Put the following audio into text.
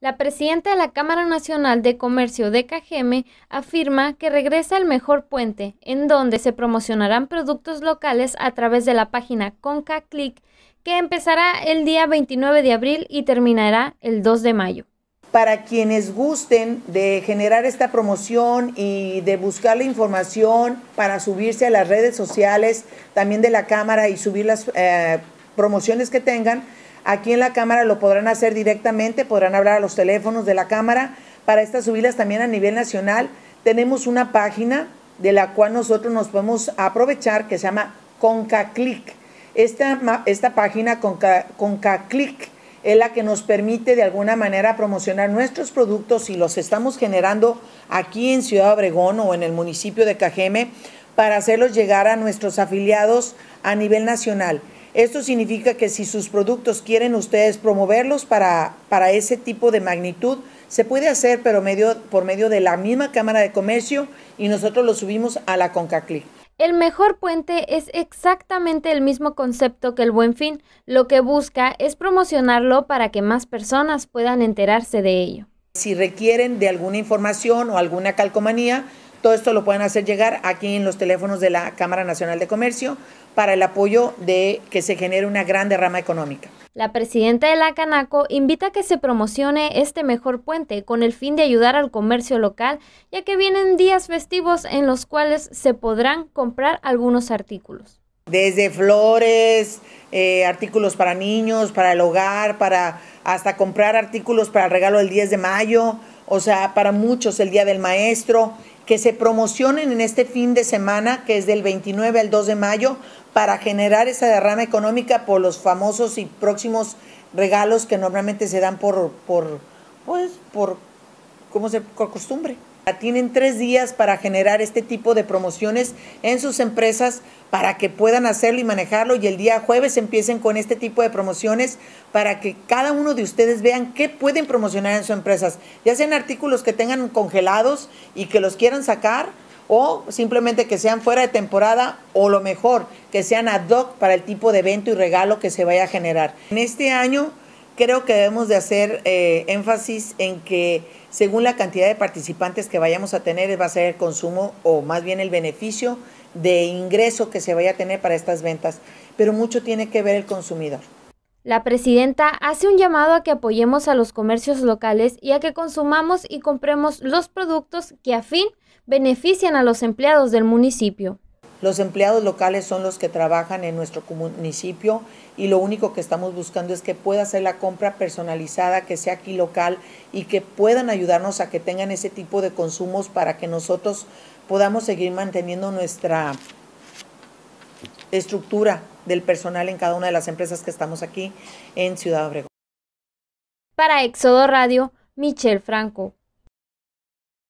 La presidenta de la Cámara Nacional de Comercio de KGM afirma que regresa al mejor puente, en donde se promocionarán productos locales a través de la página ConcaClick que empezará el día 29 de abril y terminará el 2 de mayo. Para quienes gusten de generar esta promoción y de buscar la información para subirse a las redes sociales, también de la Cámara y subir las eh, promociones que tengan, Aquí en la Cámara lo podrán hacer directamente, podrán hablar a los teléfonos de la Cámara. Para estas subidas también a nivel nacional tenemos una página de la cual nosotros nos podemos aprovechar que se llama ConcaClick. Esta, esta página Conca, ConcaClick es la que nos permite de alguna manera promocionar nuestros productos y los estamos generando aquí en Ciudad Obregón o en el municipio de Cajeme para hacerlos llegar a nuestros afiliados a nivel nacional. Esto significa que si sus productos quieren ustedes promoverlos para, ese tipo de magnitud, se puede hacer, pero medio, por medio de la misma Cámara de Comercio y nosotros lo subimos a la CONCACLIC. El mejor puente es exactamente el mismo concepto que el buen fin. Lo que busca es promocionarlo para que más personas puedan enterarse de ello. Si requieren de alguna información o alguna calcomanía, todo esto lo pueden hacer llegar aquí en los teléfonos de la Cámara Nacional de Comercio para el apoyo de que se genere una gran derrama económica. La presidenta de la Canaco invita a que se promocione este mejor puente con el fin de ayudar al comercio local, ya que vienen días festivos en los cuales se podrán comprar algunos artículos. Desde flores, eh, artículos para niños, para el hogar, para hasta comprar artículos para el regalo del 10 de mayo o sea, para muchos el Día del Maestro, que se promocionen en este fin de semana, que es del 29 al 2 de mayo, para generar esa derrama económica por los famosos y próximos regalos que normalmente se dan por, por pues, por, ¿cómo se, acostumbre. Tienen tres días para generar este tipo de promociones en sus empresas para que puedan hacerlo y manejarlo y el día jueves empiecen con este tipo de promociones para que cada uno de ustedes vean qué pueden promocionar en sus empresas, ya sean artículos que tengan congelados y que los quieran sacar o simplemente que sean fuera de temporada o lo mejor, que sean ad hoc para el tipo de evento y regalo que se vaya a generar. En este año creo que debemos de hacer eh, énfasis en que según la cantidad de participantes que vayamos a tener va a ser el consumo o más bien el beneficio de ingreso que se vaya a tener para estas ventas, pero mucho tiene que ver el consumidor. La presidenta hace un llamado a que apoyemos a los comercios locales y a que consumamos y compremos los productos que a fin benefician a los empleados del municipio. Los empleados locales son los que trabajan en nuestro municipio y lo único que estamos buscando es que pueda hacer la compra personalizada, que sea aquí local y que puedan ayudarnos a que tengan ese tipo de consumos para que nosotros podamos seguir manteniendo nuestra estructura del personal en cada una de las empresas que estamos aquí en Ciudad Obregón. Para Éxodo Radio, Michelle Franco.